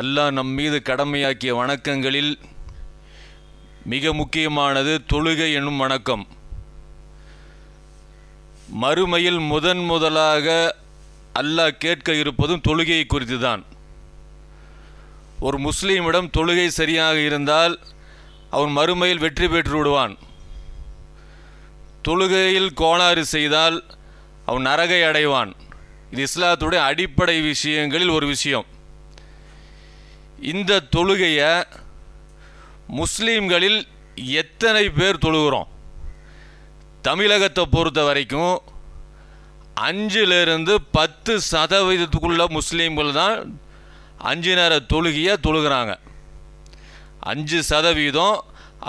அல்லாஹ் நம் மீது கடமையாக்கிய வணக்கங்களில் மிக முக்கியமானது தொழுகை எனும் வணக்கம் மறுமையில் முதன் முதலாக அல்லாஹ் கேட்க இருப்பதும் தொழுகையை குறித்து தான் ஒரு முஸ்லீமிடம் தொழுகை சரியாக இருந்தால் அவன் மறுமையில் வெற்றி பெற்று விடுவான் தொழுகையில் கோளாறு செய்தால் அவன் நரகை அடைவான் இது இஸ்லாத்துடைய அடிப்படை விஷயங்களில் ஒரு விஷயம் இந்த தொழுகையை முஸ்லீம்களில் எத்தனை பேர் தொழுகிறோம் தமிழகத்தை பொறுத்த வரைக்கும் அஞ்சிலிருந்து பத்து சதவீதத்துக்குள்ள முஸ்லீம்கள் தான் அஞ்சு நேர தொழுகையை தொழுகிறாங்க அஞ்சு சதவீதம்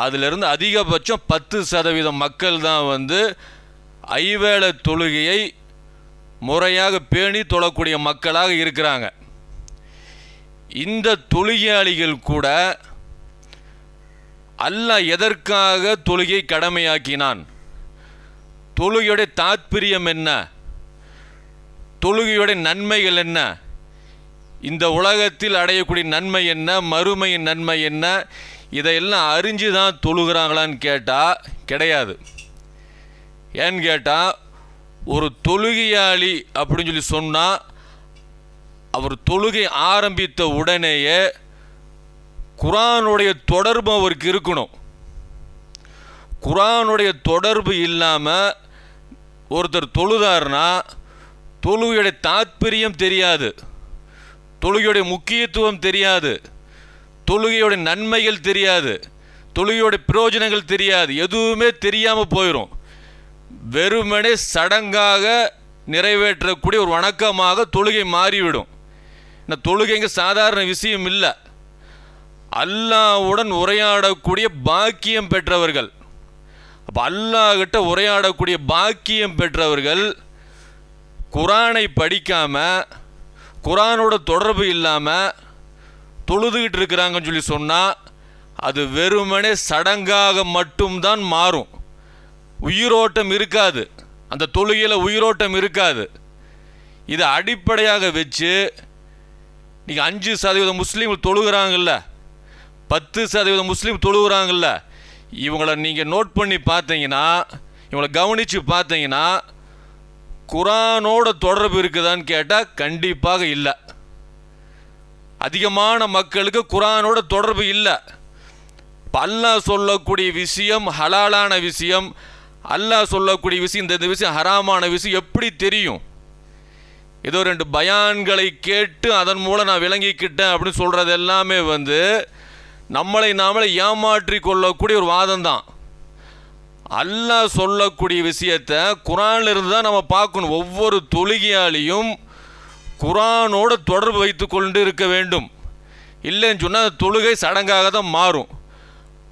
அதிலிருந்து அதிகபட்சம் பத்து சதவீதம் மக்கள் தான் வந்து ஐவேளை தொழுகையை முறையாக பேணி தொழக்கூடிய மக்களாக இருக்கிறாங்க இந்த தொழுகையாளிகள் கூட அல்ல எதற்காக தொழுகை கடமையாக்கினான் தொழுகையுடைய தாத்பரியம் என்ன தொழுகையுடைய நன்மைகள் என்ன இந்த உலகத்தில் அடையக்கூடிய நன்மை என்ன மறுமையின் நன்மை என்ன இதையெல்லாம் அறிஞ்சு தான் தொழுகிறாங்களான்னு கேட்டால் கிடையாது ஏன்னு கேட்டால் ஒரு தொழுகையாளி அப்படின்னு சொல்லி சொன்னால் அவர் தொழுகை ஆரம்பித்த உடனேயே குரானுடைய தொடர்பு அவருக்கு இருக்கணும் குரானுடைய தொடர்பு இல்லாமல் ஒருத்தர் தொழுதாருனா தொழுகையுடைய தாத்பரியம் தெரியாது தொழுகையுடைய முக்கியத்துவம் தெரியாது தொழுகையுடைய நன்மைகள் தெரியாது தொழுகையுடைய பிரயோஜனங்கள் தெரியாது எதுவுமே தெரியாமல் போயிடும் வெறுமனே சடங்காக நிறைவேற்றக்கூடிய ஒரு வணக்கமாக தொழுகை மாறிவிடும் இந்த தொழுகைங்க சாதாரண விஷயம் இல்லை அல்லாவுடன் உரையாடக்கூடிய பாக்கியம் பெற்றவர்கள் அப்போ அல்லாஹ்கிட்ட உரையாடக்கூடிய பாக்கியம் பெற்றவர்கள் குரானை படிக்காமல் குரானோட தொடர்பு இல்லாமல் தொழுதுகிட்டு இருக்கிறாங்கன்னு சொல்லி சொன்னால் அது வெறுமனே சடங்காக மட்டும்தான் மாறும் உயிரோட்டம் இருக்காது அந்த தொழுகையில் உயிரோட்டம் இருக்காது இதை அடிப்படையாக வச்சு நீங்கள் அஞ்சு சதவீதம் முஸ்லீம் தொழுகிறாங்கல்ல பத்து சதவீதம் முஸ்லீம் தொழுகிறாங்கல்ல இவங்களை நீங்கள் நோட் பண்ணி பார்த்தீங்கன்னா இவங்களை கவனித்து பார்த்தீங்கன்னா குரானோட தொடர்பு இருக்குதான்னு கேட்டால் கண்டிப்பாக இல்லை அதிகமான மக்களுக்கு குரானோட தொடர்பு இல்லை பல்லா சொல்லக்கூடிய விஷயம் ஹலாலான விஷயம் அல்லாஹ் சொல்லக்கூடிய விஷயம் இந்த விஷயம் ஹராமான விஷயம் எப்படி தெரியும் ஏதோ ரெண்டு பயான்களை கேட்டு அதன் மூலம் நான் விளங்கிக்கிட்டேன் அப்படின்னு சொல்கிறது எல்லாமே வந்து நம்மளை நாமளே ஏமாற்றி கொள்ளக்கூடிய ஒரு வாதம் தான் அல்லாஹ் சொல்லக்கூடிய விஷயத்தை இருந்து தான் நம்ம பார்க்கணும் ஒவ்வொரு தொழுகையாலையும் குரானோடு தொடர்பு வைத்து கொண்டு இருக்க வேண்டும் இல்லைன்னு சொன்னால் தொழுகை சடங்காக தான் மாறும்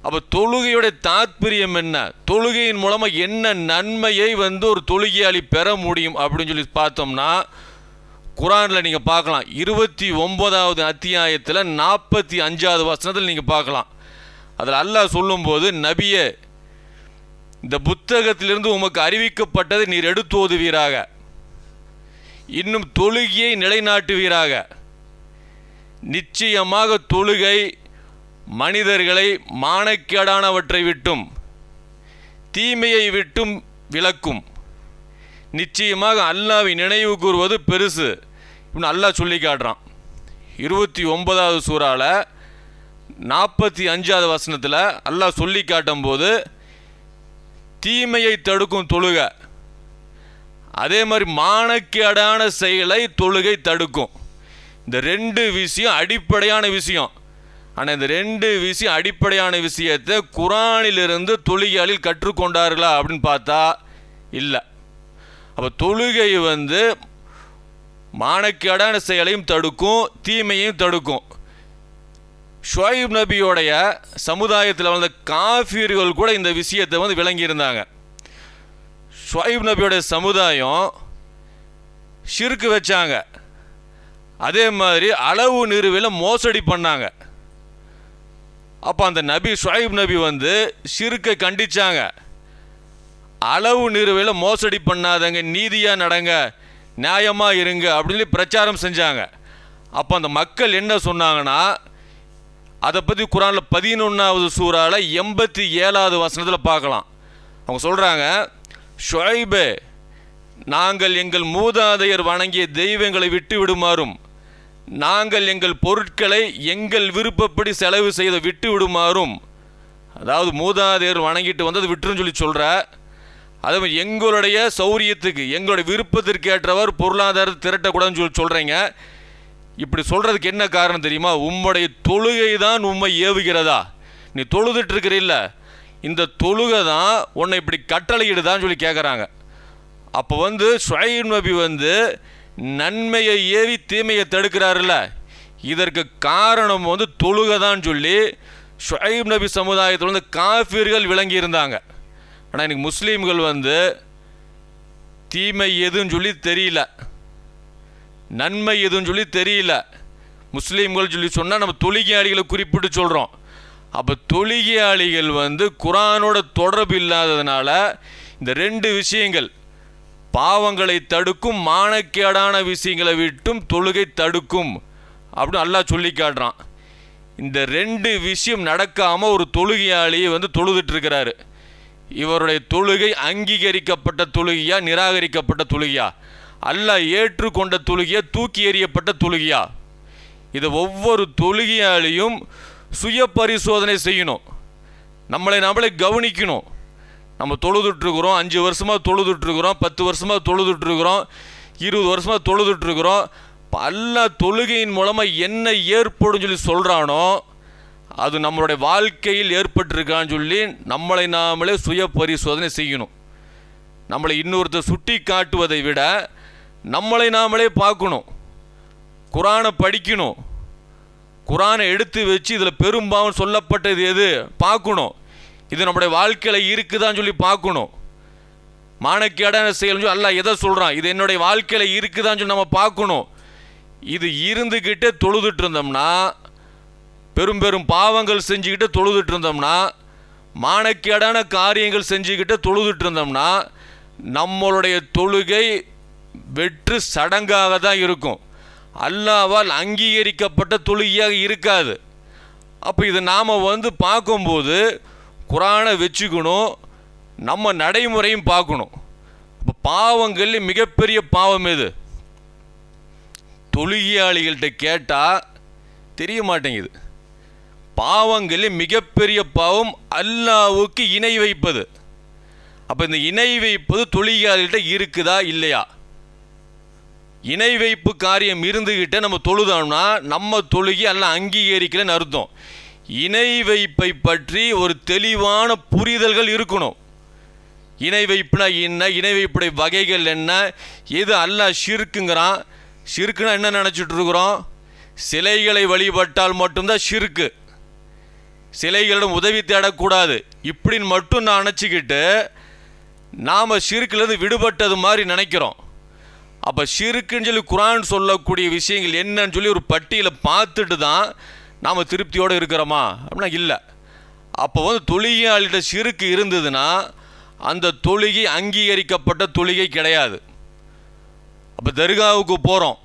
அப்போ தொழுகையுடைய தாற்பயம் என்ன தொழுகையின் மூலமாக என்ன நன்மையை வந்து ஒரு தொழுகையாளி பெற முடியும் அப்படின்னு சொல்லி பார்த்தோம்னா குரானில் நீங்கள் பார்க்கலாம் இருபத்தி ஒம்பதாவது அத்தியாயத்தில் நாற்பத்தி அஞ்சாவது வசனத்தில் நீங்கள் பார்க்கலாம் அதில் அல்லாஹ் சொல்லும்போது நபியே இந்த புத்தகத்திலிருந்து உமக்கு அறிவிக்கப்பட்டதை நீர் எடுத்து ஓதுவீராக இன்னும் தொழுகையை நிலைநாட்டுவீராக நிச்சயமாக தொழுகை மனிதர்களை மானக்கேடானவற்றை விட்டும் தீமையை விட்டும் விளக்கும் நிச்சயமாக அல்லாவை நினைவு கூறுவது பெருசு இப்படின்னு அல்லாஹ் சொல்லி காட்டுறான் இருபத்தி ஒன்பதாவது சூறாவில் நாற்பத்தி அஞ்சாவது வசனத்தில் அல்லாஹ் சொல்லி காட்டும்போது தீமையை தடுக்கும் தொழுகை அதே மாதிரி மானக்கேடான செயலை தொழுகை தடுக்கும் இந்த ரெண்டு விஷயம் அடிப்படையான விஷயம் ஆனால் இந்த ரெண்டு விஷயம் அடிப்படையான விஷயத்தை குரானிலிருந்து தொழுகையாளில் கற்றுக்கொண்டார்களா அப்படின்னு பார்த்தா இல்லை அப்போ தொழுகை வந்து மானக்கேடான செயலையும் தடுக்கும் தீமையும் தடுக்கும் ஷோயிப் நபியோடைய சமுதாயத்தில் வந்த காஃபியர்கள் கூட இந்த விஷயத்தை வந்து விளங்கியிருந்தாங்க ஷோயிப் நபியோடைய சமுதாயம் சிறுக்கு வச்சாங்க அதே மாதிரி அளவு நிறுவையில் மோசடி பண்ணாங்க அப்போ அந்த நபி ஷுவைப் நபி வந்து சிறுக்கை கண்டிச்சாங்க அளவு நிறுவையில் மோசடி பண்ணாதங்க நீதியாக நடங்க நியாயமாக இருங்க அப்படின்னு பிரச்சாரம் செஞ்சாங்க அப்போ அந்த மக்கள் என்ன சொன்னாங்கன்னா அதை பற்றி குரானில் பதினொன்றாவது சூறாவில் எண்பத்தி ஏழாவது வசனத்தில் பார்க்கலாம் அவங்க சொல்கிறாங்க ஷுவைபு நாங்கள் எங்கள் மூதாதையர் வணங்கிய தெய்வங்களை விட்டு விடுமாறும் நாங்கள் எங்கள் பொருட்களை எங்கள் விருப்பப்படி செலவு செய்த விட்டு விடுமாறும் அதாவது மூதாதையர் வணங்கிட்டு வந்து அது விட்டுருன்னு சொல்லி சொல்கிற அதே மாதிரி எங்களுடைய சௌரியத்துக்கு எங்களுடைய விருப்பத்திற்கு ஏற்றவர் பொருளாதாரத்தை திரட்டக்கூடாதுன்னு சொல்லி சொல்கிறீங்க இப்படி சொல்கிறதுக்கு என்ன காரணம் தெரியுமா உம்முடைய தொழுகை தான் உண்மை ஏவுகிறதா நீ தொழுதுட்டுருக்கிறீல்ல இந்த தொழுகை தான் உன்னை இப்படி கட்டளையிடுதான்னு சொல்லி கேட்குறாங்க அப்போ வந்து ஸ்வயின் நபி வந்து நன்மையை ஏவி தீமையை தடுக்கிறாருல்ல இதற்கு காரணம் வந்து தொழுகை தான் சொல்லி ஷுஹைப் நபி சமுதாயத்தில் வந்து காஃபீர்கள் விளங்கி இருந்தாங்க ஆனால் இன்றைக்கி முஸ்லீம்கள் வந்து தீமை எதுன்னு சொல்லி தெரியல நன்மை எதுன்னு சொல்லி தெரியல முஸ்லீம்கள் சொல்லி சொன்னால் நம்ம தொழுகையாளிகளை குறிப்பிட்டு சொல்கிறோம் அப்போ தொழுகையாளிகள் வந்து குரானோட தொடர்பு இல்லாததுனால இந்த ரெண்டு விஷயங்கள் பாவங்களை தடுக்கும் மானக்கேடான விஷயங்களை விட்டும் தொழுகை தடுக்கும் அப்படின்னு நல்லா சொல்லி காட்டுறான் இந்த ரெண்டு விஷயம் நடக்காமல் ஒரு தொழுகையாளியை வந்து தொழுதுட்டுருக்கிறாரு இவருடைய தொழுகை அங்கீகரிக்கப்பட்ட தொழுகையா நிராகரிக்கப்பட்ட தொழுகையா அல்ல ஏற்றுக்கொண்ட தொழுகையா தூக்கி எறியப்பட்ட தொழுகையா இதை ஒவ்வொரு தொழுகையாலையும் சுய பரிசோதனை செய்யணும் நம்மளை நம்மளை கவனிக்கணும் நம்ம தொழுதுட்ருக்குறோம் அஞ்சு வருஷமாக தொழுதுட்ருக்குறோம் பத்து வருஷமாக தொழுதுட்ருக்குறோம் இருபது வருஷமாக தொழுதுட்ருக்குறோம் பல தொழுகையின் மூலமாக என்ன ஏற்படும் சொல்லி சொல்கிறானோ அது நம்மளுடைய வாழ்க்கையில் ஏற்பட்டிருக்கான்னு சொல்லி நம்மளை நாமளே சுய பரிசோதனை செய்யணும் நம்மளை இன்னொருத்தர் சுட்டி காட்டுவதை விட நம்மளை நாமளே பார்க்கணும் குரானை படிக்கணும் குரானை எடுத்து வச்சு இதில் பெரும்பாவம் சொல்லப்பட்டது எது பார்க்கணும் இது நம்முடைய வாழ்க்கையில் இருக்குதான்னு சொல்லி பார்க்கணும் மானக்கேடான செயல் அல்ல எதை சொல்கிறான் இது என்னுடைய வாழ்க்கையில் இருக்குதான்னு சொல்லி நம்ம பார்க்கணும் இது இருந்துக்கிட்டே தொழுதுட்டு இருந்தோம்னா பெரும் பெரும் பாவங்கள் செஞ்சுக்கிட்டு தொழுதுட்டு இருந்தோம்னா மானக்கேடான காரியங்கள் செஞ்சுக்கிட்டு தொழுதுட்டு இருந்தோம்னா நம்மளுடைய தொழுகை வெற்று சடங்காக தான் இருக்கும் அல்லாவால் அங்கீகரிக்கப்பட்ட தொழுகையாக இருக்காது அப்போ இது நாம் வந்து பார்க்கும்போது குரானை வச்சுக்கணும் நம்ம நடைமுறையும் பார்க்கணும் இப்போ பாவங்கள் மிகப்பெரிய பாவம் எது தொழுகியாளிகள்கிட்ட கேட்டால் தெரிய மாட்டேங்குது பாவங்களில் மிகப்பெரிய பாவம் அல்லாவுக்கு இணை வைப்பது அப்போ இந்த இணை வைப்பது தொழுகியாளிகிட்ட இருக்குதா இல்லையா இணை வைப்பு காரியம் இருந்துக்கிட்டே நம்ம தொழுதோம்னா நம்ம தொழுகி எல்லாம் அங்கீகரிக்கலன்னு அர்த்தம் இணை வைப்பை பற்றி ஒரு தெளிவான புரிதல்கள் இருக்கணும் இணை வைப்புனா என்ன இணை வைப்புடைய வகைகள் என்ன எது அல்ல சிறுக்குங்கிறான் சிறுக்குன்னா என்ன நினச்சிட்டு இருக்கிறோம் சிலைகளை வழிபட்டால் மட்டும்தான் சிறுக்கு சிலைகளிடம் உதவி தேடக்கூடாது இப்படின்னு மட்டும் நான் நினச்சிக்கிட்டு நாம் ஷிருக்கிலேருந்து விடுபட்டது மாதிரி நினைக்கிறோம் அப்போ சிறுக்குன்னு சொல்லி குரான் சொல்லக்கூடிய விஷயங்கள் என்னன்னு சொல்லி ஒரு பட்டியலை பார்த்துட்டு தான் நாம் திருப்தியோடு இருக்கிறோமா அப்படின்னா இல்லை அப்போ வந்து தொழுகையாளிட்ட சிறுக்கு இருந்ததுன்னா அந்த தொழுகை அங்கீகரிக்கப்பட்ட தொழுகை கிடையாது அப்போ தர்காவுக்கு போகிறோம்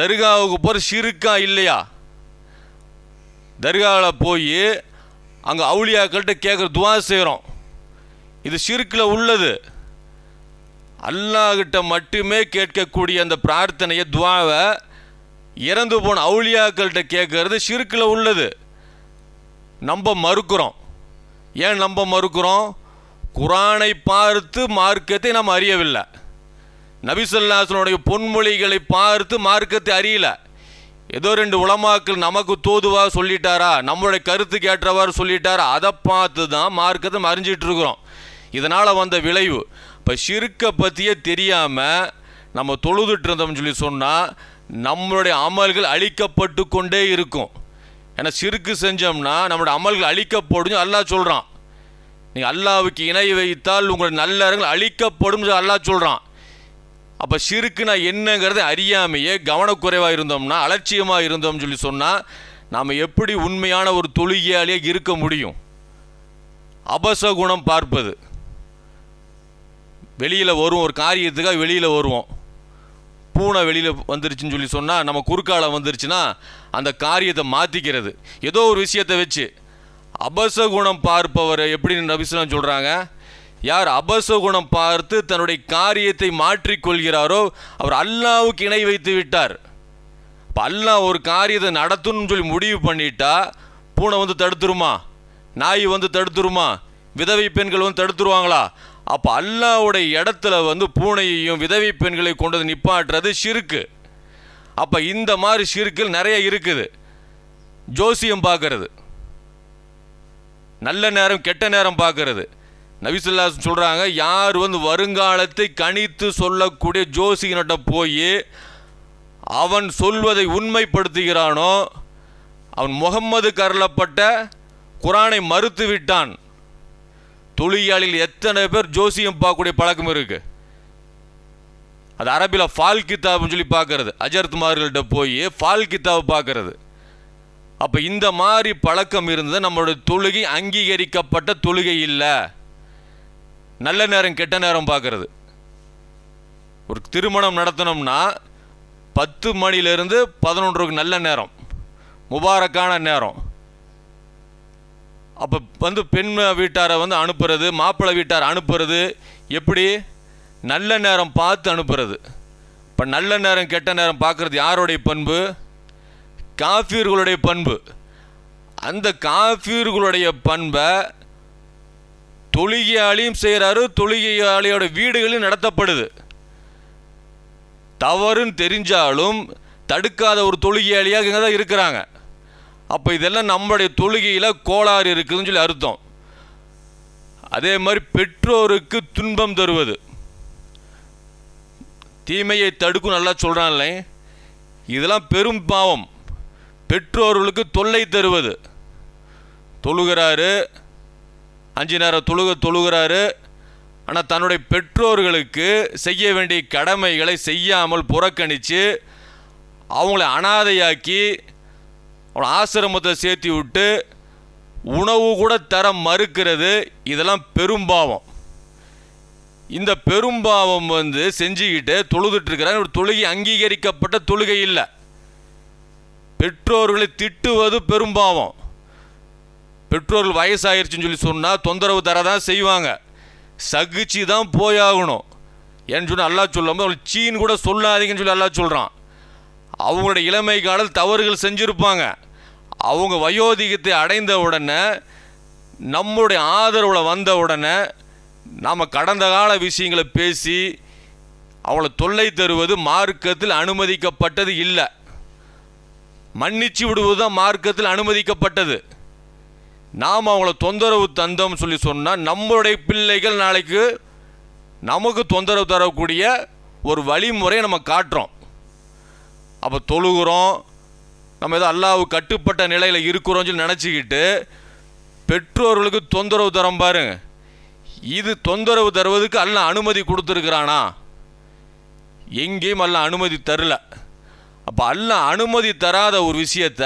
தர்காவுக்கு போகிற சிறுக்கா இல்லையா தர்காவில் போய் அங்கே அவுளியாக்கள்கிட்ட கேட்குற துவா செய்கிறோம் இது சிறுக்கில் உள்ளது அல்லாஹ்கிட்ட மட்டுமே கேட்கக்கூடிய அந்த பிரார்த்தனையை துவாவை இறந்து போன அவுளியாக்கள்கிட்ட கேட்கறது சிறுக்கில் உள்ளது நம்ப மறுக்கிறோம் ஏன் நம்ப மறுக்கிறோம் குரானை பார்த்து மார்க்கத்தை நாம் அறியவில்லை நபிசல்லாசனுடைய பொன்மொழிகளை பார்த்து மார்க்கத்தை அறியல ஏதோ ரெண்டு உளமாக்கள் நமக்கு தோதுவாக சொல்லிட்டாரா நம்மளுடைய கருத்து கேட்டவாறு சொல்லிட்டாரா அதை பார்த்து தான் மார்க்கத்தை அறிஞ்சிட்டு இருக்கிறோம் இதனால் வந்த விளைவு இப்போ சிறுக்கை பற்றியே தெரியாமல் நம்ம தொழுதுட்டு இருந்தோம்னு சொல்லி சொன்னால் நம்மளுடைய அமல்கள் அழிக்கப்பட்டு கொண்டே இருக்கும் ஏன்னா சிறுக்கு செஞ்சோம்னா நம்மளுடைய அமல்கள் அழிக்கப்படும் அல்லாஹ் சொல்கிறான் நீங்கள் அல்லாவுக்கு இணை வைத்தால் உங்கள் நல்லறங்கள் அழிக்கப்படும் அல்லாஹ் சொல்கிறான் அப்போ சிறுக்குனா என்னங்கிறத அறியாமையே கவனக்குறைவாக இருந்தோம்னா அலட்சியமாக இருந்தோம்னு சொல்லி சொன்னால் நாம் எப்படி உண்மையான ஒரு தொழுகியாலேயே இருக்க முடியும் அபச குணம் பார்ப்பது வெளியில் வருவோம் ஒரு காரியத்துக்காக வெளியில் வருவோம் பூனை வெளியில் வந்துருச்சுன்னு சொல்லி சொன்னால் நம்ம குறுக்கால வந்துருச்சுன்னா அந்த காரியத்தை மாற்றிக்கிறது ஏதோ ஒரு விஷயத்தை வச்சு அபச குணம் எப்படின்னு நபிசுலாம் சொல்கிறாங்க யார் அபச குணம் பார்த்து தன்னுடைய காரியத்தை மாற்றிக்கொள்கிறாரோ அவர் அல்லாவுக்கு இணை வைத்து விட்டார் இப்போ அல்லா ஒரு காரியத்தை நடத்தணும்னு சொல்லி முடிவு பண்ணிட்டா பூனை வந்து தடுத்துருமா நாய் வந்து தடுத்துருமா விதவை பெண்கள் வந்து தடுத்துருவாங்களா அப்போ அல்லாவுடைய இடத்துல வந்து பூனையையும் விதவை பெண்களை கொண்டு வந்து நிப்பாட்டுறது சிறுக்கு அப்போ இந்த மாதிரி சிறுக்கில் நிறைய இருக்குது ஜோசியம் பார்க்கறது நல்ல நேரம் கெட்ட நேரம் பார்க்கறது நபிசுல்லா சொல்கிறாங்க யார் வந்து வருங்காலத்தை கணித்து சொல்லக்கூடிய ஜோசியனிட்ட போய் அவன் சொல்வதை உண்மைப்படுத்துகிறானோ அவன் முகம்மது கருளப்பட்ட குரானை மறுத்து விட்டான் தொழிலாளிகள் எத்தனை பேர் ஜோசியம் பார்க்கக்கூடிய பழக்கம் இருக்குது அது அரபியில் ஃபால் கித்தாப்னு சொல்லி பார்க்கறது அஜர்த்மார்கள்ட்ட போய் ஃபால் கித்தாப் பார்க்கறது அப்போ இந்த மாதிரி பழக்கம் இருந்தது நம்மளுடைய தொழுகை அங்கீகரிக்கப்பட்ட தொழுகை இல்லை நல்ல நேரம் கெட்ட நேரம் பார்க்கறது ஒரு திருமணம் நடத்தினோம்னா பத்து மணிலேருந்து பதினொன்றுக்கு நல்ல நேரம் முபாரக்கான நேரம் அப்போ வந்து பெண் வீட்டாரை வந்து அனுப்புறது மாப்பிள்ளை வீட்டாரை அனுப்புறது எப்படி நல்ல நேரம் பார்த்து அனுப்புறது இப்போ நல்ல நேரம் கெட்ட நேரம் பார்க்குறது யாருடைய பண்பு காஃபியர்களுடைய பண்பு அந்த காஃபியர்களுடைய பண்பை தொழுகையாளியும் செய்கிறாரு தொழுகையாளியோட வீடுகளையும் நடத்தப்படுது தவறுன்னு தெரிஞ்சாலும் தடுக்காத ஒரு தொழுகையாளியாக இங்கே தான் இருக்கிறாங்க அப்போ இதெல்லாம் நம்மளுடைய தொழுகையில் கோளாறு இருக்குதுன்னு சொல்லி அர்த்தம் அதே மாதிரி பெற்றோருக்கு துன்பம் தருவது தீமையை தடுக்கும் நல்லா சொல்கிறான்ல இதெல்லாம் பெரும் பாவம் பெற்றோர்களுக்கு தொல்லை தருவது தொழுகிறாரு அஞ்சு நேரம் தொழுக தொழுகிறாரு ஆனால் தன்னுடைய பெற்றோர்களுக்கு செய்ய வேண்டிய கடமைகளை செய்யாமல் புறக்கணித்து அவங்கள அனாதையாக்கி அவனை ஆசிரமத்தில் சேர்த்தி விட்டு உணவு கூட தர மறுக்கிறது இதெல்லாம் பெரும்பாவம் இந்த பெரும்பாவம் வந்து செஞ்சுக்கிட்டு தொழுதுட்டுருக்கிறாங்க ஒரு தொழுகை அங்கீகரிக்கப்பட்ட தொழுகை இல்லை பெற்றோர்களை திட்டுவது பெரும்பாவம் பெற்றோர்கள் வயசாயிருச்சுன்னு சொல்லி சொன்னால் தொந்தரவு தர தான் செய்வாங்க சகிச்சு தான் போயாகணும் ஏன்னு சொன்னால் அல்லா சொல்லும்போது அவங்களுக்கு சீன் கூட சொல்லாதீங்கன்னு சொல்லி அல்லா சொல்கிறான் அவங்களோட இளமை காலத்தில் தவறுகள் செஞ்சுருப்பாங்க அவங்க வயோதிகத்தை அடைந்த உடனே நம்முடைய ஆதரவில் வந்த உடனே நாம் கடந்த கால விஷயங்களை பேசி அவளை தொல்லை தருவது மார்க்கத்தில் அனுமதிக்கப்பட்டது இல்லை மன்னிச்சு விடுவது தான் மார்க்கத்தில் அனுமதிக்கப்பட்டது நாம் அவங்கள தொந்தரவு தந்தோம்னு சொல்லி சொன்னால் நம்மளுடைய பிள்ளைகள் நாளைக்கு நமக்கு தொந்தரவு தரக்கூடிய ஒரு வழிமுறையை நம்ம காட்டுறோம் அப்போ தொழுகிறோம் நம்ம ஏதோ அல்லாவு கட்டுப்பட்ட நிலையில் இருக்கிறோம்னு சொல்லி நினச்சிக்கிட்டு பெற்றோர்களுக்கு தொந்தரவு தரம் பாருங்க இது தொந்தரவு தருவதுக்கு அல்ல அனுமதி கொடுத்துருக்குறானா எங்கேயும் அல்ல அனுமதி தரல அப்போ அல்ல அனுமதி தராத ஒரு விஷயத்த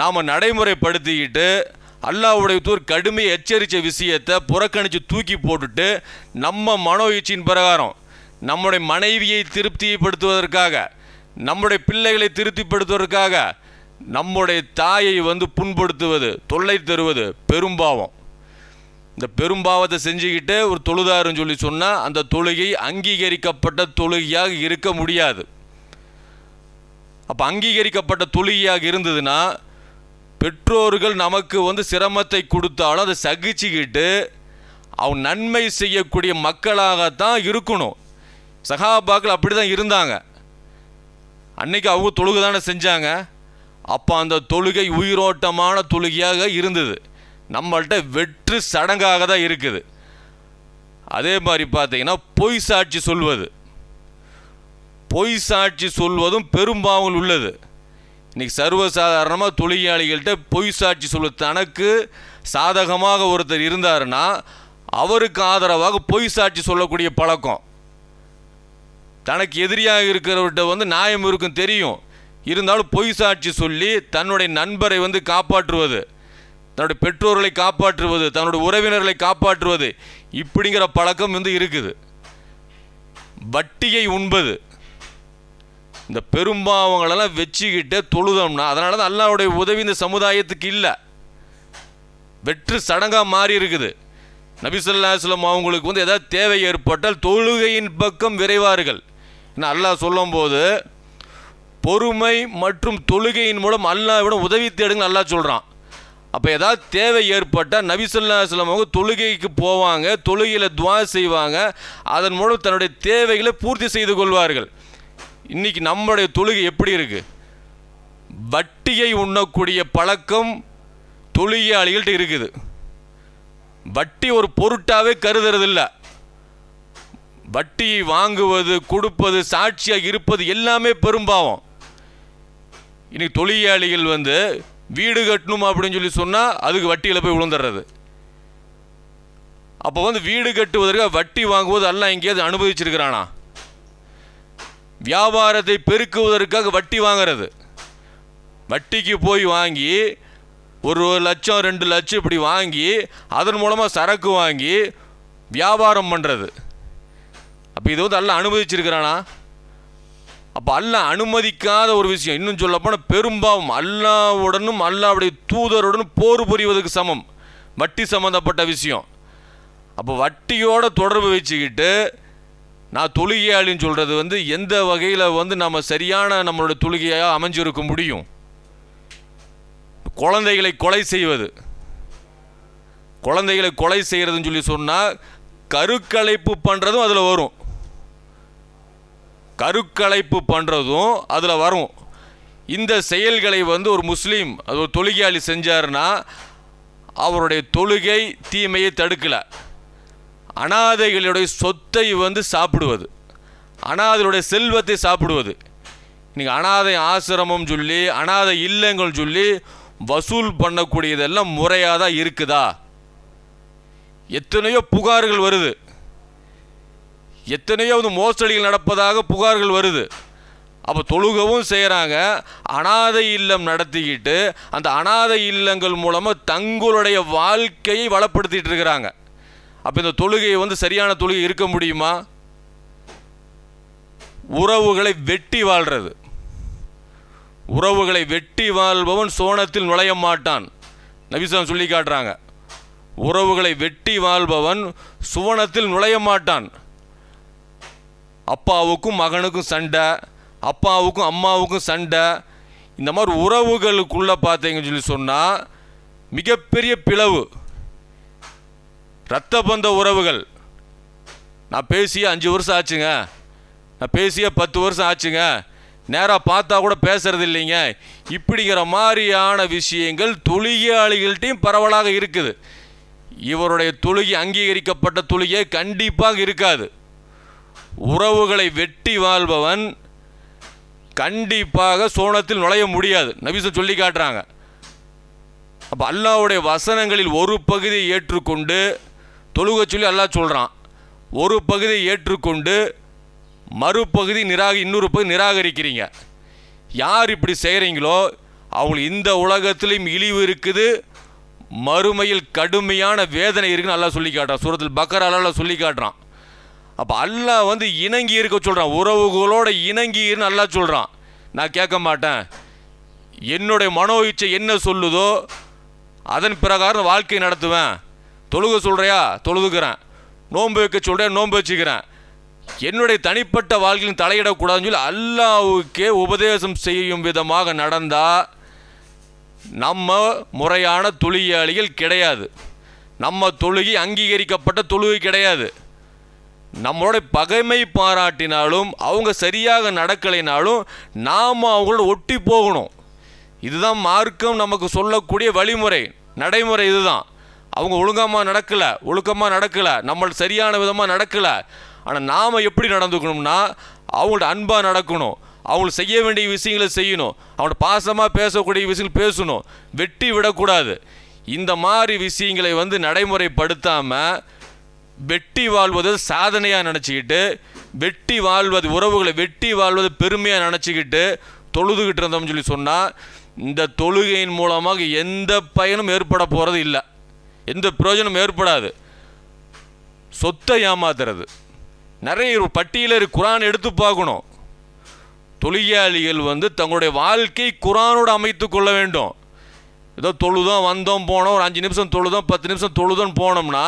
நாம் நடைமுறைப்படுத்திக்கிட்டு அல்லாவுடைய தூர் கடுமையை எச்சரித்த விஷயத்தை புறக்கணித்து தூக்கி போட்டுட்டு நம்ம மனோ பிரகாரம் நம்முடைய மனைவியை திருப்தியைப்படுத்துவதற்காக நம்முடைய பிள்ளைகளை திருத்திப்படுத்துவதற்காக நம்முடைய தாயை வந்து புண்படுத்துவது தொல்லை தருவது பெரும்பாவம் இந்த பெரும்பாவத்தை செஞ்சுக்கிட்டு ஒரு தொழுதாருன்னு சொல்லி சொன்னால் அந்த தொழுகை அங்கீகரிக்கப்பட்ட தொழுகையாக இருக்க முடியாது அப்போ அங்கீகரிக்கப்பட்ட தொழுகையாக இருந்ததுன்னா பெற்றோர்கள் நமக்கு வந்து சிரமத்தை கொடுத்தாலும் அதை சகிச்சுக்கிட்டு அவன் நன்மை செய்யக்கூடிய மக்களாகத்தான் இருக்கணும் சகாபாக்கள் அப்படி தான் இருந்தாங்க அன்னைக்கு அவங்க தொழுகை தானே செஞ்சாங்க அப்போ அந்த தொழுகை உயிரோட்டமான தொழுகையாக இருந்தது நம்மள்கிட்ட வெற்று சடங்காக தான் இருக்குது அதே மாதிரி பார்த்தீங்கன்னா பொய் சாட்சி சொல்வது பொய் சாட்சி சொல்வதும் பெரும்பாவல் உள்ளது இன்றைக்கி சர்வசாதாரணமாக தொழிலாளிகள்கிட்ட பொய் சாட்சி சொல்வது தனக்கு சாதகமாக ஒருத்தர் இருந்தாருன்னா அவருக்கு ஆதரவாக பொய் சாட்சி சொல்லக்கூடிய பழக்கம் தனக்கு எதிரியாக இருக்கிறவர்கிட்ட வந்து நியாயம் இருக்கும் தெரியும் இருந்தாலும் பொய் சாட்சி சொல்லி தன்னுடைய நண்பரை வந்து காப்பாற்றுவது தன்னுடைய பெற்றோர்களை காப்பாற்றுவது தன்னுடைய உறவினர்களை காப்பாற்றுவது இப்படிங்கிற பழக்கம் வந்து இருக்குது வட்டியை உண்பது இந்த பெரும்பாவங்களெல்லாம் வச்சுக்கிட்டே தொழுதோம்னா அதனால தான் அல்லாவுடைய உதவி இந்த சமுதாயத்துக்கு இல்லை வெற்று சடங்காக மாறி இருக்குது நபிசல்லாஸ்லம் அவங்களுக்கு வந்து ஏதாவது தேவை ஏற்பட்டால் தொழுகையின் பக்கம் விரைவார்கள் நான் அல்லாஹ் சொல்லும் போது பொறுமை மற்றும் தொழுகையின் மூலம் அல்லாவிடம் உதவி தேடுங்க நல்லா சொல்கிறான் அப்போ ஏதாவது தேவை ஏற்பட்டால் நபிசல்லாஸ்லாம் அவங்க தொழுகைக்கு போவாங்க தொழுகையில் துவா செய்வாங்க அதன் மூலம் தன்னுடைய தேவைகளை பூர்த்தி செய்து கொள்வார்கள் இன்றைக்கி நம்முடைய தொழுகை எப்படி இருக்குது வட்டியை உண்ணக்கூடிய பழக்கம் தொழுகையாளிகள்கிட்ட இருக்குது வட்டி ஒரு பொருட்டாகவே கருதுறதில்லை வட்டி வாங்குவது கொடுப்பது சாட்சியாக இருப்பது எல்லாமே பெரும்பாவம் இன்றைக்கி தொழிலாளிகள் வந்து வீடு கட்டணும் அப்படின்னு சொல்லி சொன்னால் அதுக்கு வட்டியில் போய் விழுந்துடுறது அப்போ வந்து வீடு கட்டுவதற்காக வட்டி வாங்குவது எல்லாம் எங்கேயாவது அனுபவிச்சிருக்கிறானா வியாபாரத்தை பெருக்குவதற்காக வட்டி வாங்கிறது வட்டிக்கு போய் வாங்கி ஒரு லட்சம் ரெண்டு லட்சம் இப்படி வாங்கி அதன் மூலமாக சரக்கு வாங்கி வியாபாரம் பண்ணுறது அப்போ இதை வந்து அல்ல அனுமதிச்சிருக்கிறானா அப்போ அல்ல அனுமதிக்காத ஒரு விஷயம் இன்னும் சொல்லப்போனால் பெரும்பாவம் அல்லாவுடனும் அல்லாவுடைய தூதருடனும் போர் புரிவதற்கு சமம் வட்டி சம்மந்தப்பட்ட விஷயம் அப்போ வட்டியோட தொடர்பு வச்சுக்கிட்டு நான் தொழுகையாளின்னு சொல்கிறது வந்து எந்த வகையில் வந்து நம்ம சரியான நம்மளோட தொழுகையாக அமைஞ்சிருக்க முடியும் குழந்தைகளை கொலை செய்வது குழந்தைகளை கொலை செய்கிறதுன்னு சொல்லி சொன்னால் கருக்கலைப்பு பண்ணுறதும் அதில் வரும் கருக்கலைப்பு பண்ணுறதும் அதில் வரும் இந்த செயல்களை வந்து ஒரு முஸ்லீம் அது ஒரு தொழுகையாளி செஞ்சார்னா அவருடைய தொழுகை தீமையை தடுக்கலை அனாதைகளுடைய சொத்தை வந்து சாப்பிடுவது அனாதைகளுடைய செல்வத்தை சாப்பிடுவது இன்றைக்கி அனாதை ஆசிரமம் சொல்லி அனாதை இல்லங்கள் சொல்லி வசூல் பண்ணக்கூடியதெல்லாம் முறையாக தான் இருக்குதா எத்தனையோ புகார்கள் வருது எத்தனையாவது மோசடிகள் நடப்பதாக புகார்கள் வருது அப்போ தொழுகவும் செய்கிறாங்க அனாதை இல்லம் நடத்திக்கிட்டு அந்த அனாதை இல்லங்கள் மூலமாக தங்களுடைய வாழ்க்கையை வளப்படுத்திகிட்டு இருக்கிறாங்க அப்போ இந்த தொழுகை வந்து சரியான தொழுகை இருக்க முடியுமா உறவுகளை வெட்டி வாழ்கிறது உறவுகளை வெட்டி வாழ்பவன் சோனத்தில் நுழைய மாட்டான் நபிசான் சொல்லி காட்டுறாங்க உறவுகளை வெட்டி வாழ்பவன் சுவனத்தில் நுழைய மாட்டான் அப்பாவுக்கும் மகனுக்கும் சண்டை அப்பாவுக்கும் அம்மாவுக்கும் சண்டை இந்த மாதிரி உறவுகளுக்குள்ளே பார்த்தீங்கன்னு சொல்லி சொன்னால் மிகப்பெரிய பிளவு இரத்த பந்த உறவுகள் நான் பேசிய அஞ்சு வருஷம் ஆச்சுங்க நான் பேசிய பத்து வருஷம் ஆச்சுங்க நேராக பார்த்தா கூட பேசுறது இல்லைங்க இப்படிங்கிற மாதிரியான விஷயங்கள் தொழுகையாளிகள்ட்டையும் பரவலாக இருக்குது இவருடைய தொழுகி அங்கீகரிக்கப்பட்ட தொழுகை கண்டிப்பாக இருக்காது உறவுகளை வெட்டி வாழ்பவன் கண்டிப்பாக சோனத்தில் நுழைய முடியாது நபிசு சொல்லி காட்டுறாங்க அப்போ அல்லாவுடைய வசனங்களில் ஒரு பகுதியை ஏற்றுக்கொண்டு தொழுக சொல்லி அல்லாஹ் சொல்கிறான் ஒரு பகுதியை ஏற்றுக்கொண்டு மறுபகுதி நிராக இன்னொரு பகுதி நிராகரிக்கிறீங்க யார் இப்படி செய்கிறீங்களோ அவங்களுக்கு இந்த உலகத்திலையும் இழிவு இருக்குது மறுமையில் கடுமையான வேதனை இருக்குன்னு நல்லா சொல்லி காட்டுறான் சூரத்தில் பக்கரால சொல்லி காட்டுறான் அப்போ அல்லாஹ் வந்து இணங்கி இருக்க சொல்கிறான் உறவுகளோடு இணங்கின்னு நல்லா சொல்கிறான் நான் கேட்க மாட்டேன் என்னுடைய மனோ இச்சை என்ன சொல்லுதோ அதன் பிரகாரம் வாழ்க்கை நடத்துவேன் தொழுக சொல்கிறியா தொழுதுக்கிறேன் நோன்பு வைக்க சொல்கிறேன் நோன்பு வச்சுக்கிறேன் என்னுடைய தனிப்பட்ட வாழ்க்கையில் தலையிடக்கூடாதுன்னு சொல்லி அல்லாவுக்கே உபதேசம் செய்யும் விதமாக நடந்தால் நம்ம முறையான தொழிலாளிகள் கிடையாது நம்ம தொழுகி அங்கீகரிக்கப்பட்ட தொழுகை கிடையாது நம்மளுடைய பகைமை பாராட்டினாலும் அவங்க சரியாக நடக்கலைனாலும் நாம் அவங்களோட ஒட்டி போகணும் இதுதான் மார்க்கம் நமக்கு சொல்லக்கூடிய வழிமுறை நடைமுறை இதுதான் அவங்க ஒழுங்கமாக நடக்கலை ஒழுக்கமாக நடக்கலை நம்ம சரியான விதமாக நடக்கலை ஆனால் நாம் எப்படி நடந்துக்கணும்னா அவங்களோட அன்பாக நடக்கணும் அவங்களுக்கு செய்ய வேண்டிய விஷயங்களை செய்யணும் அவங்கள பாசமாக பேசக்கூடிய விஷயங்கள் பேசணும் வெட்டி விடக்கூடாது இந்த மாதிரி விஷயங்களை வந்து நடைமுறைப்படுத்தாமல் வெட்டி வாழ்வது சாதனையாக நினச்சிக்கிட்டு வெட்டி வாழ்வது உறவுகளை வெட்டி வாழ்வது பெருமையாக நினச்சிக்கிட்டு தொழுதுகிட்டு இருந்தோம்னு சொல்லி சொன்னால் இந்த தொழுகையின் மூலமாக எந்த பயனும் ஏற்பட போகிறது இல்லை எந்த பிரயோஜனம் ஏற்படாது சொத்தை ஏமாத்துறது நிறைய பட்டியலர் குரான் எடுத்து பார்க்கணும் தொழிலாளிகள் வந்து தங்களுடைய வாழ்க்கை குரானோடு அமைத்து கொள்ள வேண்டும் ஏதோ தொழுதோம் வந்தோம் போனோம் ஒரு அஞ்சு நிமிஷம் தொழுதோம் பத்து நிமிஷம் தொழுதோன்னு போனோம்னா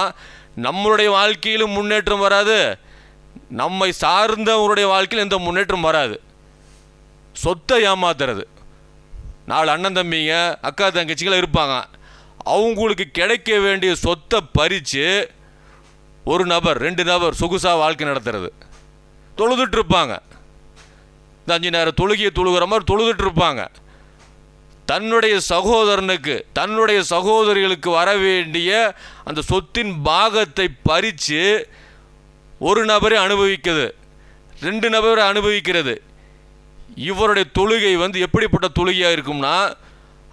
நம்மளுடைய வாழ்க்கையிலும் முன்னேற்றம் வராது நம்மை சார்ந்தவருடைய வாழ்க்கையில் எந்த முன்னேற்றம் வராது சொத்தை ஏமாத்துறது நாலு அண்ணன் தம்பிங்க அக்கா தங்கச்சிகள் இருப்பாங்க அவங்களுக்கு கிடைக்க வேண்டிய சொத்தை பறித்து ஒரு நபர் ரெண்டு நபர் சொகுசாக வாழ்க்கை நடத்துறது தொழுதுட்ருப்பாங்க இந்த அஞ்சு நேரம் தொழுகையை தொழுகிற மாதிரி தொழுதுட்ருப்பாங்க தன்னுடைய சகோதரனுக்கு தன்னுடைய சகோதரிகளுக்கு வர வேண்டிய அந்த சொத்தின் பாகத்தை பறித்து ஒரு நபரை அனுபவிக்கிறது ரெண்டு நபரை அனுபவிக்கிறது இவருடைய தொழுகை வந்து எப்படிப்பட்ட தொழுகையாக இருக்கும்னா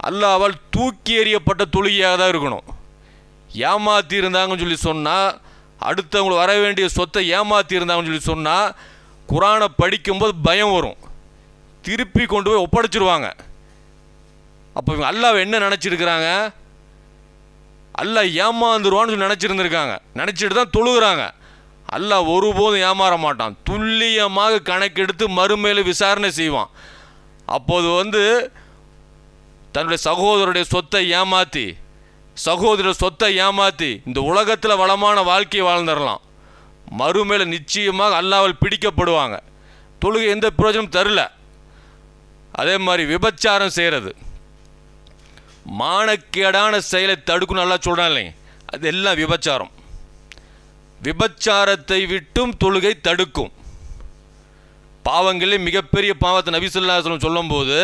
அல்லாவால் தூக்கி எறியப்பட்ட தொழுகையாக தான் இருக்கணும் ஏமாற்றி இருந்தாங்கன்னு சொல்லி சொன்னால் அடுத்தவங்களுக்கு வர வேண்டிய சொத்தை ஏமாற்றி இருந்தாங்கன்னு சொல்லி சொன்னால் குரானை படிக்கும்போது பயம் வரும் திருப்பி கொண்டு போய் ஒப்படைச்சிருவாங்க அப்போ இவங்க அல்லாவை என்ன நினச்சிருக்கிறாங்க அல்லாஹ் ஏமாந்துருவான்னு சொல்லி நினச்சிருந்துருக்காங்க நினச்சிட்டு தான் தொழுகிறாங்க அல்லாஹ் ஒருபோதும் ஏமாற மாட்டான் துல்லியமாக கணக்கெடுத்து மறுமையில் விசாரணை செய்வான் அப்போது வந்து தன்னுடைய சகோதரருடைய சொத்தை ஏமாற்றி சகோதரர் சொத்தை ஏமாற்றி இந்த உலகத்தில் வளமான வாழ்க்கையை வாழ்ந்துடலாம் மறுமையில் நிச்சயமாக அல்லாவில் பிடிக்கப்படுவாங்க தொழுகை எந்த பிரயோஜனம் தரல அதே மாதிரி விபச்சாரம் செய்கிறது மானக்கேடான செயலை தடுக்கணும் நல்லா சொல்கிறான் இல்லைங்க அது எல்லாம் விபச்சாரம் விபச்சாரத்தை விட்டும் தொழுகை தடுக்கும் பாவங்களே மிகப்பெரிய பாவத்தை நபிசுல்லாசலம் சொல்லும்போது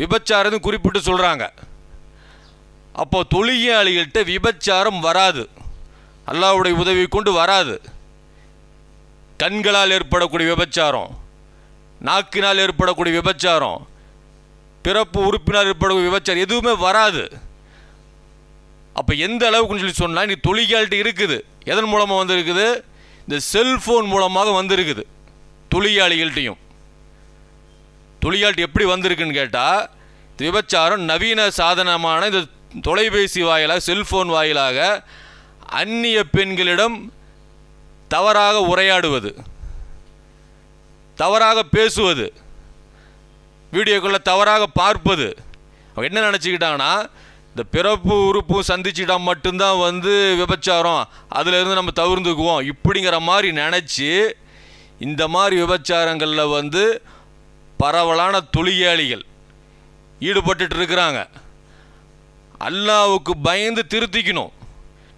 விபச்சாரத்தை குறிப்பிட்டு சொல்கிறாங்க அப்போ தொழுகியாளிகள்கிட்ட விபச்சாரம் வராது அல்லாவுடைய உதவி கொண்டு வராது கண்களால் ஏற்படக்கூடிய விபச்சாரம் நாக்கினால் ஏற்படக்கூடிய விபச்சாரம் பிறப்பு உறுப்பினர் ஏற்பட விபச்சாரம் எதுவுமே வராது அப்போ எந்த அளவுக்குன்னு சொல்லி சொன்னால் இன்னைக்கு தொழிகாலிட்டு இருக்குது எதன் மூலமாக வந்திருக்குது இந்த செல்ஃபோன் மூலமாக வந்திருக்குது தொழிலாளிகள்கிட்டையும் தொழிகாலிட்டு எப்படி வந்திருக்குன்னு கேட்டால் விபச்சாரம் நவீன சாதனமான இந்த தொலைபேசி வாயிலாக செல்ஃபோன் வாயிலாக அந்நிய பெண்களிடம் தவறாக உரையாடுவது தவறாக பேசுவது வீடியோக்களை தவறாக பார்ப்பது அவன் என்ன நினச்சிக்கிட்டாங்கன்னா இந்த பிறப்பு உறுப்பும் சந்திச்சிட்டா மட்டும்தான் வந்து விபச்சாரம் அதிலிருந்து நம்ம தவிர்ந்துக்குவோம் இப்படிங்கிற மாதிரி நினச்சி இந்த மாதிரி விபச்சாரங்களில் வந்து பரவலான தொழிலாளிகள் ஈடுபட்டு இருக்கிறாங்க அல்லாவுக்கு பயந்து திருத்திக்கணும்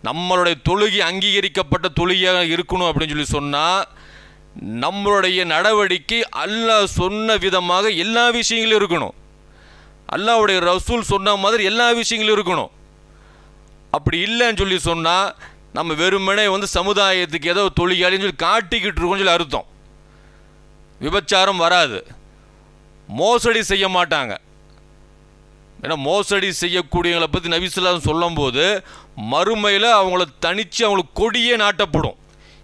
நம்மளுடைய தொழுகி அங்கீகரிக்கப்பட்ட தொழுகியாக இருக்கணும் அப்படின்னு சொல்லி சொன்னால் நம்மளுடைய நடவடிக்கை அல்லாஹ் சொன்ன விதமாக எல்லா விஷயங்களும் இருக்கணும் அல்லாவுடைய ரசூல் சொன்ன மாதிரி எல்லா விஷயங்களும் இருக்கணும் அப்படி இல்லைன்னு சொல்லி சொன்னால் நம்ம வெறுமனே வந்து சமுதாயத்துக்கு ஏதோ தொழிலாளின்னு சொல்லி காட்டிக்கிட்டு இருக்கோம்னு சொல்லி அர்த்தம் விபச்சாரம் வராது மோசடி செய்ய மாட்டாங்க ஏன்னா மோசடி செய்யக்கூடியவங்களை பற்றி சொல்லும் சொல்லும்போது மறுமையில் அவங்கள தனித்து அவங்களுக்கு கொடியே நாட்டப்படும்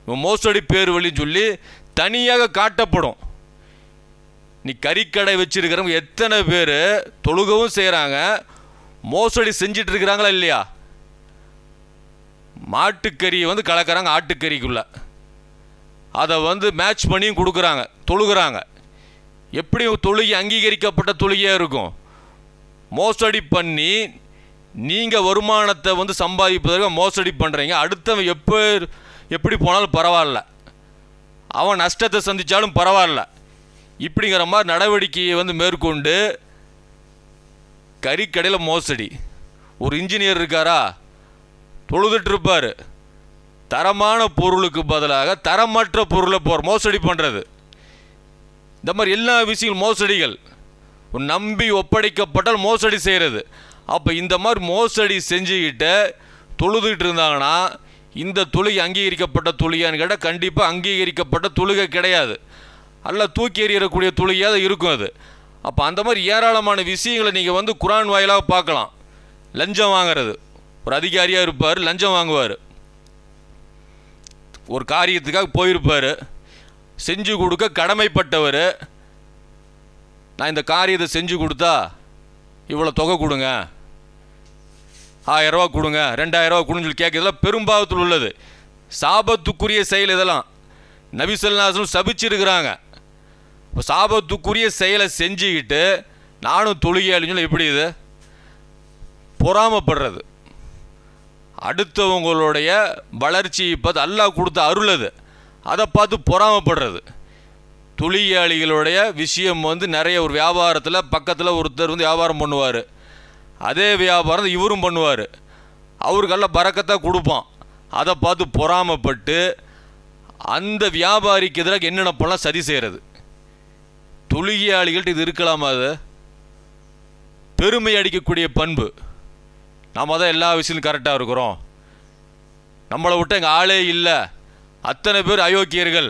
இவன் மோசடி பேர் வழின்னு சொல்லி தனியாக காட்டப்படும் நீ கறிக்கடை வச்சிருக்கிறவங்க எத்தனை பேர் தொழுகவும் செய்கிறாங்க மோசடி செஞ்சிட்டு இருக்கிறாங்களா இல்லையா மாட்டுக்கறியை வந்து கலக்கிறாங்க ஆட்டுக்கறிக்குள்ளே அதை வந்து மேட்ச் பண்ணியும் கொடுக்குறாங்க தொழுகிறாங்க எப்படி தொழுகி அங்கீகரிக்கப்பட்ட தொழுகையாக இருக்கும் மோசடி பண்ணி நீங்கள் வருமானத்தை வந்து சம்பாதிப்பதற்கு மோசடி பண்ணுறீங்க அடுத்தவன் எப்போ எப்படி போனாலும் பரவாயில்ல அவன் நஷ்டத்தை சந்தித்தாலும் பரவாயில்ல இப்படிங்கிற மாதிரி நடவடிக்கையை வந்து மேற்கொண்டு கறிக்கடையில் மோசடி ஒரு இன்ஜினியர் இருக்காரா தொழுதுட்டுருப்பார் தரமான பொருளுக்கு பதிலாக தரமற்ற பொருளை போகிற மோசடி பண்ணுறது இந்த மாதிரி எல்லா விஷயங்கள் மோசடிகள் நம்பி ஒப்படைக்கப்பட்டால் மோசடி செய்கிறது அப்போ இந்த மாதிரி மோசடி செஞ்சுக்கிட்டு தொழுதுகிட்டு இருந்தாங்கன்னா இந்த துளி அங்கீகரிக்கப்பட்ட துளியான்னு கேட்டால் கண்டிப்பாக அங்கீகரிக்கப்பட்ட துளுகை கிடையாது அல்ல தூக்கி எறியக்கூடிய துளியாக இருக்கும் அது அப்போ அந்த மாதிரி ஏராளமான விஷயங்களை நீங்கள் வந்து குரான் வாயிலாக பார்க்கலாம் லஞ்சம் வாங்கிறது ஒரு அதிகாரியாக இருப்பார் லஞ்சம் வாங்குவார் ஒரு காரியத்துக்காக போயிருப்பார் செஞ்சு கொடுக்க கடமைப்பட்டவர் நான் இந்த காரியத்தை செஞ்சு கொடுத்தா இவ்வளோ தொகை கொடுங்க ஆயிரரூவா கொடுங்க ரெண்டாயிரரூவா கொடுங்கன்னு சொல்லி கேட்க இதெல்லாம் பெரும்பாவத்தில் உள்ளது சாபத்துக்குரிய செயல் இதெல்லாம் நபிசல்லாசனும் சபிச்சிருக்கிறாங்க இப்போ சாபத்துக்குரிய செயலை செஞ்சுக்கிட்டு நானும் தொழுகையாளின்னு எப்படி இது பொறாமப்படுறது அடுத்தவங்களுடைய வளர்ச்சியை பார்த்து அல்லாஹ் கொடுத்த அருள் அது அதை பார்த்து பொறாமப்படுறது தொழிலாளிகளுடைய விஷயம் வந்து நிறைய ஒரு வியாபாரத்தில் பக்கத்தில் ஒருத்தர் வந்து வியாபாரம் பண்ணுவார் அதே வியாபாரம் இவரும் பண்ணுவார் அவருக்கெல்லாம் பறக்கத்தான் கொடுப்பான் அதை பார்த்து பொறாமப்பட்டு அந்த வியாபாரிக்கு எதிராக என்னென்ன பழம் சதி செய்கிறது தொழுகியாளிகள்ட்ட இது இருக்கலாமா அது பெருமை அடிக்கக்கூடிய பண்பு நாம் தான் எல்லா விஷயத்திலும் கரெக்டாக இருக்கிறோம் நம்மளை விட்டு எங்கள் ஆளே இல்லை அத்தனை பேர் அயோக்கியர்கள்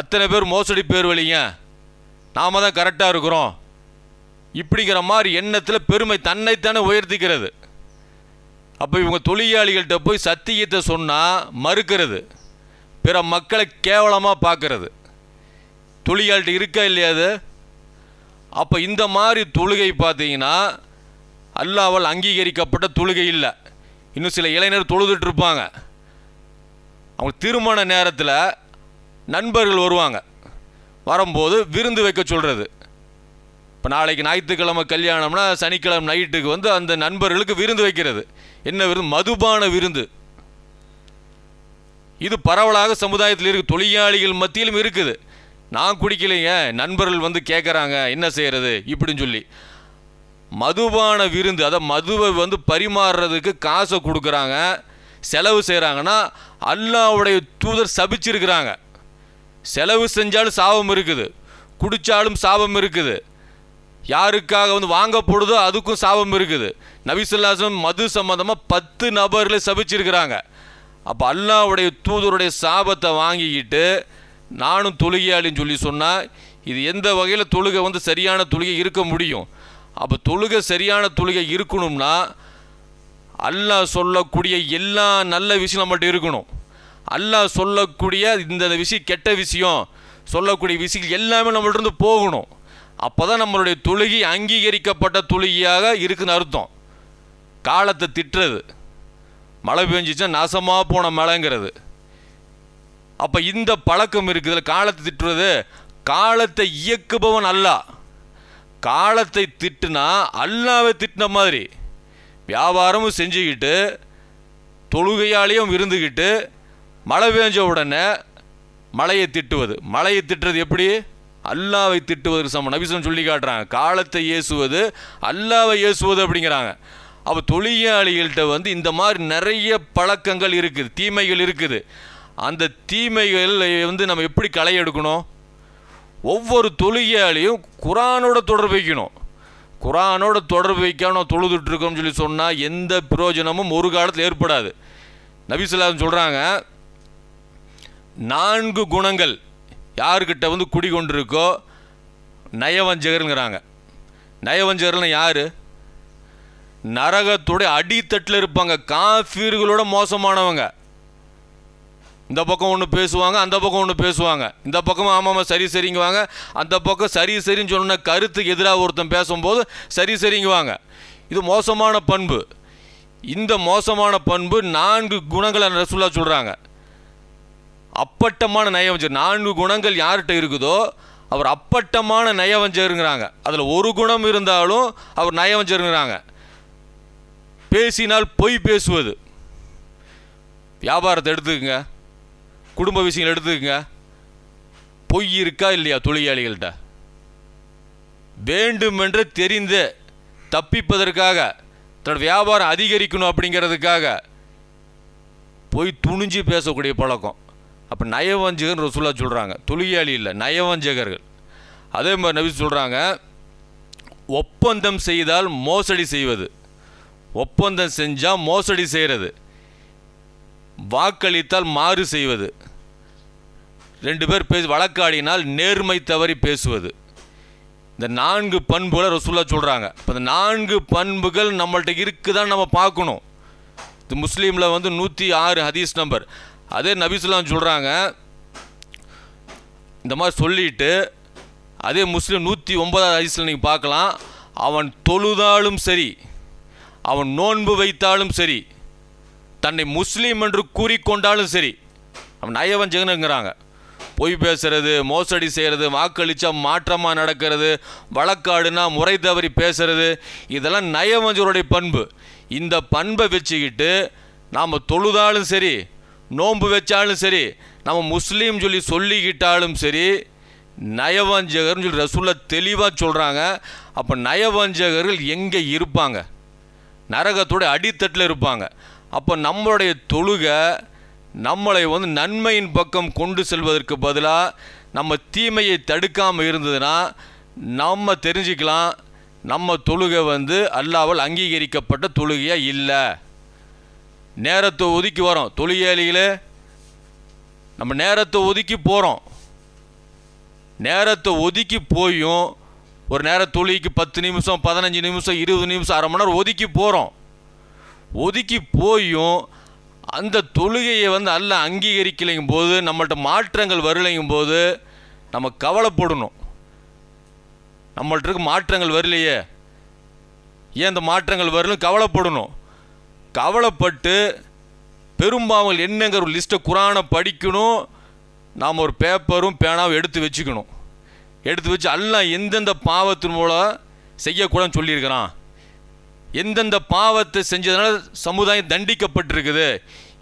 அத்தனை பேர் மோசடி பேர் வழிங்க நாம் தான் கரெக்டாக இருக்கிறோம் இப்படிங்கிற மாதிரி எண்ணத்தில் பெருமை தன்னைத்தானே உயர்த்திக்கிறது அப்போ இவங்க தொழிலாளிகள்கிட்ட போய் சத்தியத்தை சொன்னால் மறுக்கிறது பிற மக்களை கேவலமாக பார்க்கறது தொழிலாளிகிட்ட இருக்கா இல்லையாது அப்போ இந்த மாதிரி தொழுகை பார்த்தீங்கன்னா அல்லாவால் அங்கீகரிக்கப்பட்ட தொழுகை இல்லை இன்னும் சில இளைஞர் தொழுதுட்ருப்பாங்க அவங்க திருமண நேரத்தில் நண்பர்கள் வருவாங்க வரும்போது விருந்து வைக்க சொல்கிறது இப்போ நாளைக்கு ஞாயிற்றுக்கிழமை கல்யாணம்னா சனிக்கிழமை நைட்டுக்கு வந்து அந்த நண்பர்களுக்கு விருந்து வைக்கிறது என்ன விருந்து மதுபான விருந்து இது பரவலாக சமுதாயத்தில் இருக்கு தொழிலாளிகள் மத்தியிலும் இருக்குது நான் குடிக்கலைங்க நண்பர்கள் வந்து கேட்குறாங்க என்ன செய்கிறது இப்படின்னு சொல்லி மதுபான விருந்து அதை மதுவை வந்து பரிமாறுறதுக்கு காசை கொடுக்குறாங்க செலவு செய்கிறாங்கன்னா அல்லாவுடைய தூதர் சபிச்சிருக்கிறாங்க செலவு செஞ்சாலும் சாபம் இருக்குது குடித்தாலும் சாபம் இருக்குது யாருக்காக வந்து வாங்கப்படுதோ அதுக்கும் சாபம் இருக்குது நபிசுல்லாசம் மது சம்பந்தமாக பத்து நபர்கள் சபிச்சிருக்கிறாங்க அப்போ அல்லாவுடைய தூதருடைய சாபத்தை வாங்கிக்கிட்டு நானும் தொழுகையாளின்னு சொல்லி சொன்னால் இது எந்த வகையில் தொழுகை வந்து சரியான தொழுகை இருக்க முடியும் அப்போ தொழுகை சரியான தொழுகை இருக்கணும்னா அல்லாஹ் சொல்லக்கூடிய எல்லா நல்ல விஷயம் நம்மகிட்ட இருக்கணும் அல்லாஹ் சொல்லக்கூடிய இந்த விஷயம் கெட்ட விஷயம் சொல்லக்கூடிய விஷயம் எல்லாமே நம்மள்ட்ட இருந்து போகணும் அப்போ தான் நம்மளுடைய தொழுகி அங்கீகரிக்கப்பட்ட தொழுகியாக இருக்குன்னு அர்த்தம் காலத்தை திட்டுறது மழை பெஞ்சிச்சுன்னா நாசமாக போன மழைங்கிறது அப்போ இந்த பழக்கம் இருக்குதுல காலத்தை திட்டுறது காலத்தை இயக்குபவன் அல்ல காலத்தை திட்டுனா அல்லாவை திட்டின மாதிரி வியாபாரமும் செஞ்சுக்கிட்டு தொழுகையாலேயும் இருந்துக்கிட்டு மழை பெஞ்ச உடனே மழையை திட்டுவது மழையை திட்டுறது எப்படி அல்லாவை திட்டுவதற்கு சமம் நபிசன் சொல்லி காட்டுறாங்க காலத்தை ஏசுவது அல்லாவை ஏசுவது அப்படிங்கிறாங்க அப்போ தொழிலாளிகள்கிட்ட வந்து இந்த மாதிரி நிறைய பழக்கங்கள் இருக்குது தீமைகள் இருக்குது அந்த தீமைகள் வந்து நம்ம எப்படி களை எடுக்கணும் ஒவ்வொரு தொழுகையாலையும் குரானோட தொடர்பு வைக்கணும் குரானோட தொடர்பு வைக்காமல் தொழுதுட்ருக்கோம்னு சொல்லி சொன்னால் எந்த பிரயோஜனமும் ஒரு காலத்தில் ஏற்படாது நபிசுல்லாம் சொல்கிறாங்க நான்கு குணங்கள் யாருக்கிட்ட வந்து குடி நயவஞ்சகருங்கிறாங்க நயவஞ்சகர்னு யார் நரகத்துடைய அடித்தட்டில் இருப்பாங்க காஃபீர்களோட மோசமானவங்க இந்த பக்கம் ஒன்று பேசுவாங்க அந்த பக்கம் ஒன்று பேசுவாங்க இந்த பக்கம் ஆமாம் சரி சரிங்குவாங்க அந்த பக்கம் சரி சரின்னு சொன்ன கருத்துக்கு எதிராக ஒருத்தன் பேசும்போது சரி சரிங்குவாங்க இது மோசமான பண்பு இந்த மோசமான பண்பு நான்கு குணங்களை ரசூலாக சொல்கிறாங்க அப்பட்டமான நயவஞ்சர் நான்கு குணங்கள் யார்கிட்ட இருக்குதோ அவர் அப்பட்டமான நயவஞ்சருங்கிறாங்க அதில் ஒரு குணம் இருந்தாலும் அவர் நயவஞ்சருங்கிறாங்க பேசினால் பொய் பேசுவது வியாபாரத்தை எடுத்துக்கோங்க குடும்ப விஷயங்கள் எடுத்துக்கோங்க பொய் இருக்கா இல்லையா தொழிலாளிகள்கிட்ட வேண்டுமென்று தெரிந்து தப்பிப்பதற்காக தன்னோட வியாபாரம் அதிகரிக்கணும் அப்படிங்கிறதுக்காக போய் துணிஞ்சு பேசக்கூடிய பழக்கம் அப்போ நயவஞ்சகர்னு ரசூலாக சொல்கிறாங்க தொழுகியாளி இல்லை நயவஞ்சகர்கள் அதே மாதிரி நபி சொல்கிறாங்க ஒப்பந்தம் செய்தால் மோசடி செய்வது ஒப்பந்தம் செஞ்சால் மோசடி செய்கிறது வாக்களித்தால் மாறு செய்வது ரெண்டு பேர் பேசி வழக்காடினால் நேர்மை தவறி பேசுவது இந்த நான்கு பண்புகளை ரசூலாக சொல்கிறாங்க இப்போ இந்த நான்கு பண்புகள் நம்மள்கிட்ட இருக்குதான் நம்ம பார்க்கணும் இது முஸ்லீமில் வந்து நூற்றி ஆறு ஹதீஸ் நம்பர் அதே நபிசுல்லாம் சொல்கிறாங்க இந்த மாதிரி சொல்லிட்டு அதே முஸ்லீம் நூற்றி ஒன்பதாவது ஐசில் நீங்கள் பார்க்கலாம் அவன் தொழுதாலும் சரி அவன் நோன்பு வைத்தாலும் சரி தன்னை முஸ்லீம் என்று கூறிக்கொண்டாலும் சரி அவன் நயவன் ஜெகனுங்கிறாங்க பொய் பேசுறது மோசடி செய்கிறது வாக்களித்தா மாற்றமாக நடக்கிறது வழக்காடுனா முறை தவறி பேசுறது இதெல்லாம் நயவஞ்சருடைய பண்பு இந்த பண்பை வச்சுக்கிட்டு நாம் தொழுதாலும் சரி நோன்பு வச்சாலும் சரி நம்ம முஸ்லீம் சொல்லி சொல்லிக்கிட்டாலும் சரி நயவஞ்சகர்னு சொல்லி ரசூல்லா தெளிவாக சொல்கிறாங்க அப்போ நயவஞ்சகர்கள் எங்கே இருப்பாங்க நரகத்தோட அடித்தட்டில் இருப்பாங்க அப்போ நம்மளுடைய தொழுகை நம்மளை வந்து நன்மையின் பக்கம் கொண்டு செல்வதற்கு பதிலாக நம்ம தீமையை தடுக்காமல் இருந்ததுன்னா நம்ம தெரிஞ்சுக்கலாம் நம்ம தொழுகை வந்து அல்லாவால் அங்கீகரிக்கப்பட்ட தொழுகையாக இல்லை நேரத்தை ஒதுக்கி வரோம் தொழிலாளிகளே நம்ம நேரத்தை ஒதுக்கி போகிறோம் நேரத்தை ஒதுக்கி போயும் ஒரு நேர தொழிலுக்கு பத்து நிமிஷம் பதினஞ்சு நிமிஷம் இருபது நிமிஷம் அரை மணி நேரம் ஒதுக்கி போகிறோம் ஒதுக்கி போயும் அந்த தொழுகையை வந்து அல்ல அங்கீகரிக்கலைங்கும் போது நம்மள்கிட்ட மாற்றங்கள் வரலைங்கும் போது நம்ம கவலைப்படணும் நம்மள்ட்ட மாற்றங்கள் வரலையே ஏன் இந்த மாற்றங்கள் வரலும் கவலைப்படணும் கவலைப்பட்டு பெரும்பாவங்கள் என்னங்கிற ஒரு லிஸ்ட்டை குரானை படிக்கணும் நாம் ஒரு பேப்பரும் பேனாவும் எடுத்து வச்சுக்கணும் எடுத்து வச்சு எல்லாம் எந்தெந்த பாவத்தின் மூலம் செய்யக்கூடாதுன்னு சொல்லியிருக்கிறான் எந்தெந்த பாவத்தை செஞ்சதுனால சமுதாயம் தண்டிக்கப்பட்டிருக்குது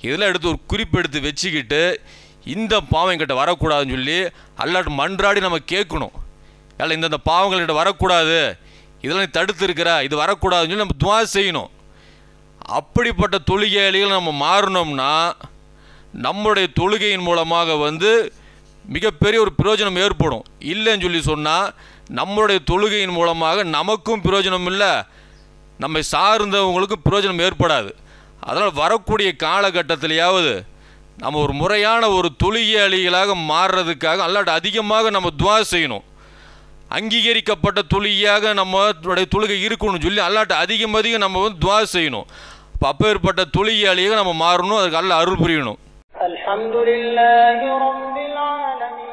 இதெல்லாம் எடுத்து ஒரு குறிப்பெடுத்து வச்சுக்கிட்டு இந்த பாவம் எங்கிட்ட வரக்கூடாதுன்னு சொல்லி அல்லாட்டு மன்றாடி நம்ம கேட்கணும் எல்லாம் இந்தந்த பாவங்கள்கிட்ட வரக்கூடாது இதெல்லாம் நீ தடுத்து இது வரக்கூடாதுன்னு சொல்லி நம்ம துவா செய்யணும் அப்படிப்பட்ட தொழுகையாளிகள் நம்ம மாறினோம்னா நம்முடைய தொழுகையின் மூலமாக வந்து மிகப்பெரிய ஒரு பிரயோஜனம் ஏற்படும் இல்லைன்னு சொல்லி சொன்னால் நம்மளுடைய தொழுகையின் மூலமாக நமக்கும் பிரயோஜனம் இல்லை நம்மை சார்ந்தவங்களுக்கும் பிரயோஜனம் ஏற்படாது அதனால் வரக்கூடிய காலகட்டத்திலேயாவது நம்ம ஒரு முறையான ஒரு தொழுகையாளிகளாக மாறுறதுக்காக அல்லாட்ட அதிகமாக நம்ம துவா செய்யணும் அங்கீகரிக்கப்பட்ட தொழுகையாக நம்மளுடைய தொழுகை இருக்கணும்னு சொல்லி அல்லாட்ட அதிகம் அதிகம் நம்ம வந்து துவா செய்யணும் அப்பேற்பட்ட தொழிலாளியாக நம்ம மாறணும் அதுக்கு அல்ல அருள் புரியணும் ரப்பில் ஆலமீன்